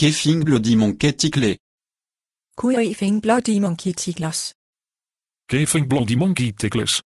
Ke fin blodi monke tikle? Kouye fin blodi monke tikles? Ke fin blodi monke tikles?